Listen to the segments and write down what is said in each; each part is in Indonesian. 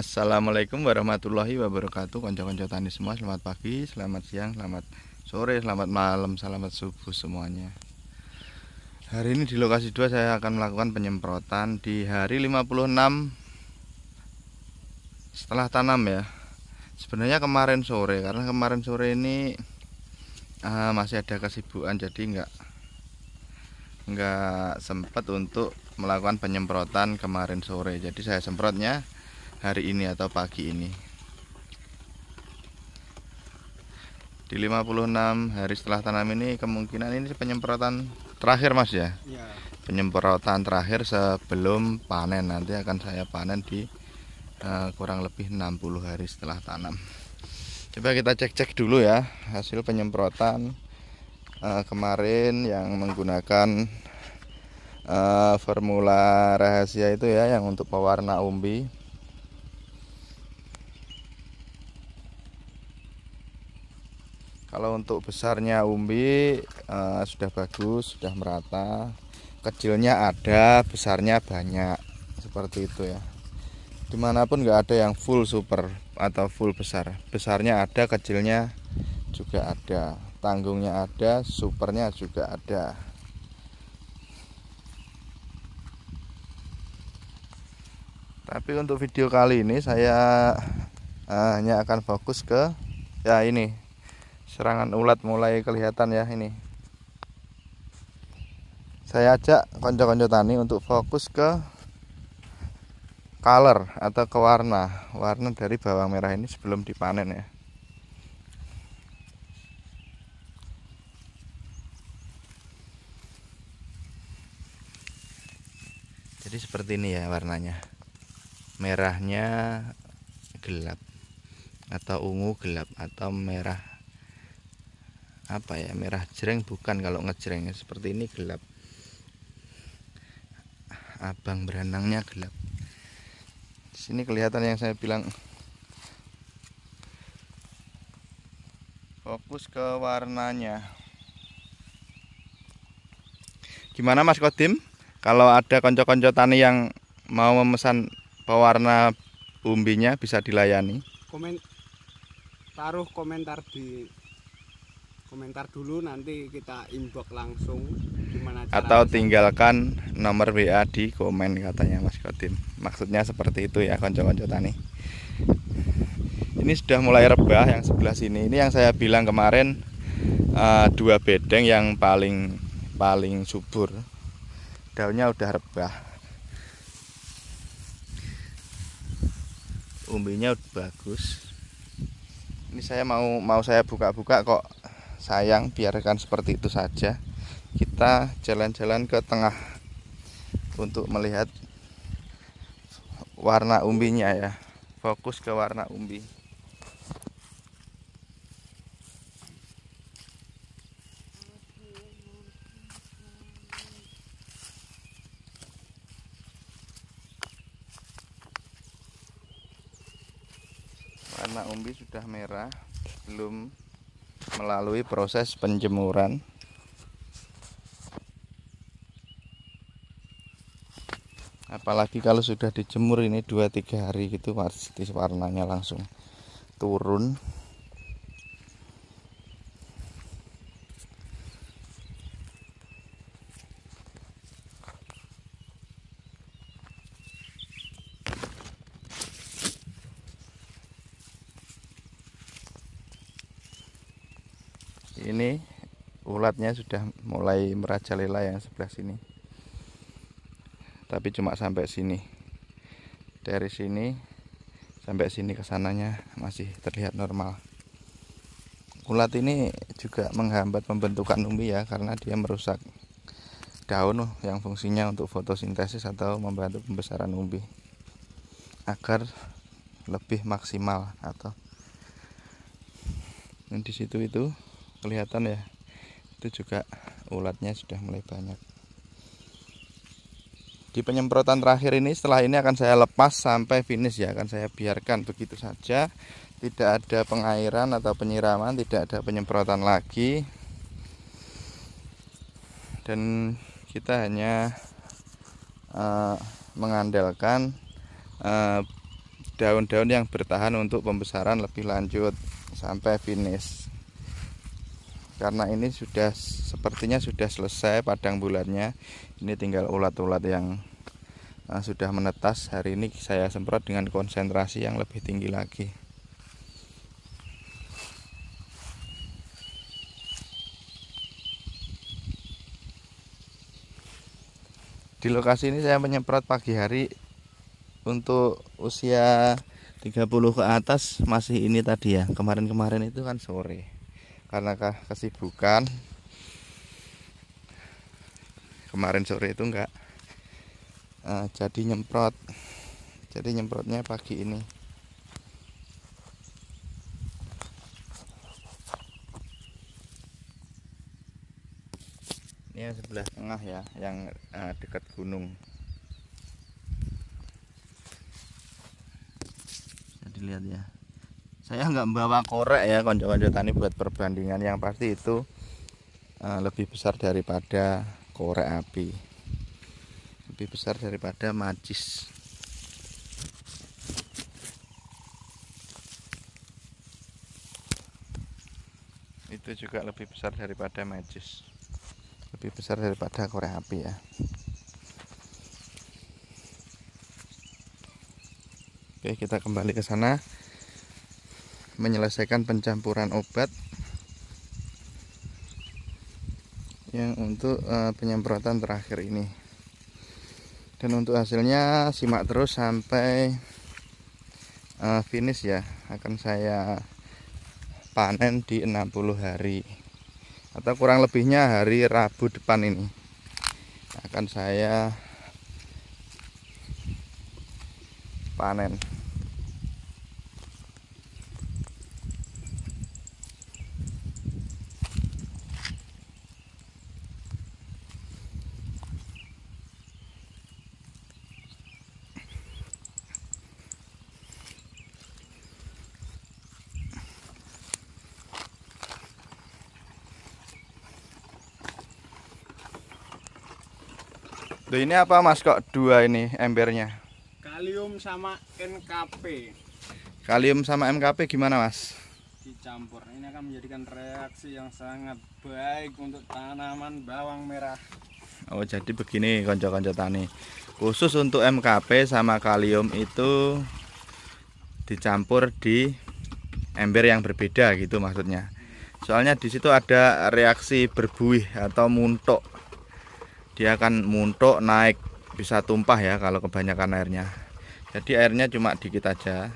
Assalamualaikum warahmatullahi wabarakatuh Konco-konco tani semua selamat pagi, selamat siang, selamat sore, selamat malam, selamat subuh semuanya Hari ini di lokasi 2 saya akan melakukan penyemprotan di hari 56 setelah tanam ya Sebenarnya kemarin sore, karena kemarin sore ini uh, masih ada kesibukan jadi nggak nggak sempat untuk melakukan penyemprotan kemarin sore jadi saya semprotnya hari ini atau pagi ini di 56 hari setelah tanam ini kemungkinan ini penyemprotan terakhir mas ya, iya. penyemprotan terakhir sebelum panen nanti akan saya panen di uh, kurang lebih 60 hari setelah tanam coba kita cek-cek dulu ya hasil penyemprotan uh, kemarin yang menggunakan uh, formula rahasia itu ya yang untuk pewarna umbi kalau untuk besarnya umbi uh, sudah bagus sudah merata kecilnya ada besarnya banyak seperti itu ya dimanapun nggak ada yang full super atau full besar besarnya ada kecilnya juga ada tanggungnya ada supernya juga ada tapi untuk video kali ini saya eh, hanya akan fokus ke ya ini serangan ulat mulai kelihatan ya ini saya ajak konco-konco tani untuk fokus ke color atau ke warna warna dari bawang merah ini sebelum dipanen ya jadi seperti ini ya warnanya merahnya gelap atau ungu gelap atau merah apa ya merah jereng bukan kalau ngejreng seperti ini gelap abang beranangnya gelap sini kelihatan yang saya bilang fokus ke warnanya gimana mas Kodim kalau ada konco-konco tani yang mau memesan pewarna umbinya bisa dilayani komen taruh komentar di komentar dulu nanti kita inbox langsung atau tinggalkan nomor WA di komen katanya Mas Kodim maksudnya seperti itu ya konco-konco tani ini sudah mulai rebah yang sebelah sini ini yang saya bilang kemarin uh, dua bedeng yang paling paling subur daunnya udah rebah umbinya bagus ini saya mau mau saya buka-buka kok sayang biarkan seperti itu saja kita jalan-jalan ke tengah untuk melihat warna umbinya ya fokus ke warna umbi warna umbi sudah merah belum melalui proses penjemuran apalagi kalau sudah dijemur ini 2-3 hari gitu pasti warnanya langsung turun ini ulatnya sudah mulai merajalela yang sebelah sini tapi cuma sampai sini dari sini sampai sini kesananya masih terlihat normal ulat ini juga menghambat pembentukan umbi ya karena dia merusak daun yang fungsinya untuk fotosintesis atau membantu pembesaran umbi agar lebih maksimal atau nah, di situ itu kelihatan ya itu juga ulatnya sudah mulai banyak di penyemprotan terakhir ini setelah ini akan saya lepas sampai finish ya akan saya biarkan begitu saja tidak ada pengairan atau penyiraman tidak ada penyemprotan lagi dan kita hanya uh, mengandalkan eh, daun-daun uh, daun -daun yang bertahan untuk pembesaran lebih lanjut sampai finish karena ini sudah sepertinya sudah selesai padang bulannya, ini tinggal ulat-ulat yang uh, sudah menetas hari ini saya semprot dengan konsentrasi yang lebih tinggi lagi di lokasi ini saya menyemprot pagi hari untuk usia 30 ke atas masih ini tadi ya kemarin-kemarin itu kan sore karena kesibukan kemarin sore itu enggak uh, eh, jadi nyemprot jadi nyemprotnya pagi ini ini yang sebelah tengah ya yang uh, dekat gunung jadi lihat ya saya nggak membawa korek ya konco-konco tani buat perbandingan yang pasti itu uh, lebih besar daripada korek api lebih besar daripada macis itu juga lebih besar daripada macis lebih besar daripada korek api ya Oke, kita kembali ke sana menyelesaikan pencampuran obat yang untuk eh, penyemprotan terakhir ini dan untuk hasilnya simak terus sampai eh, finish ya akan saya panen di 60 hari atau kurang lebihnya hari Rabu depan ini akan saya panen Duh, ini apa Mas kok dua ini embernya? Kalium sama NKP. Kalium sama MKP gimana Mas? Dicampur. Ini akan menjadikan reaksi yang sangat baik untuk tanaman bawang merah. Oh, jadi begini konco-konco tani. Khusus untuk MKP sama kalium itu dicampur di ember yang berbeda gitu maksudnya. Soalnya di situ ada reaksi berbuih atau muntok dia akan muntuk naik bisa tumpah ya kalau kebanyakan airnya jadi airnya cuma dikit aja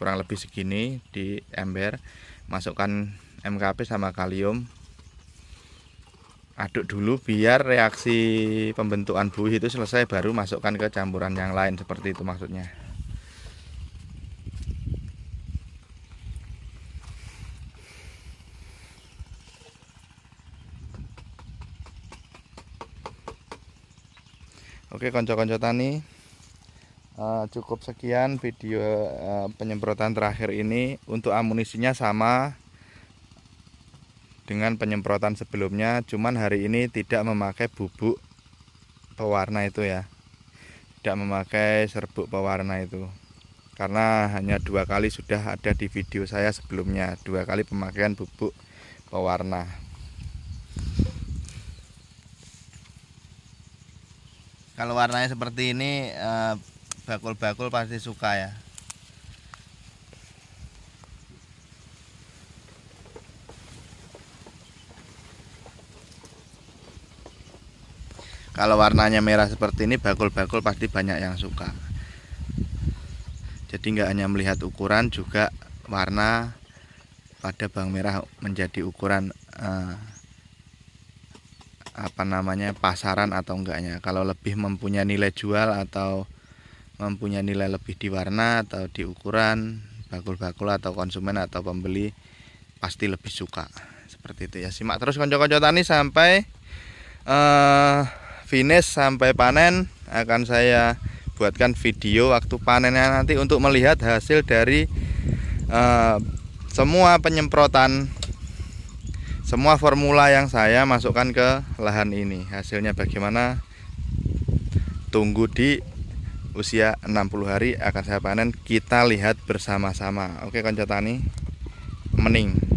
kurang lebih segini di ember masukkan MKP sama kalium aduk dulu biar reaksi pembentukan buih itu selesai baru masukkan ke campuran yang lain seperti itu maksudnya Oke konco-konco tani uh, eh, Cukup sekian video uh, penyemprotan terakhir ini Untuk amunisinya sama Dengan penyemprotan sebelumnya Cuman hari ini tidak memakai bubuk pewarna itu ya Tidak memakai serbuk pewarna itu Karena hanya dua kali sudah ada di video saya sebelumnya Dua kali pemakaian bubuk pewarna kalau warnanya seperti ini eh, bakul-bakul pasti suka ya kalau warnanya merah seperti ini bakul-bakul pasti banyak yang suka jadi nggak hanya melihat ukuran juga warna pada bawang merah menjadi ukuran uh, apa namanya pasaran atau enggaknya kalau lebih mempunyai nilai jual atau mempunyai nilai lebih di warna atau di ukuran bakul-bakul atau konsumen atau pembeli pasti lebih suka seperti itu ya simak terus konco-konco tani sampai uh, finish sampai panen akan saya buatkan video waktu panennya nanti untuk melihat hasil dari uh, semua penyemprotan semua formula yang saya masukkan ke lahan ini hasilnya bagaimana tunggu di usia 60 hari akan saya panen kita lihat bersama-sama oke konco tani mening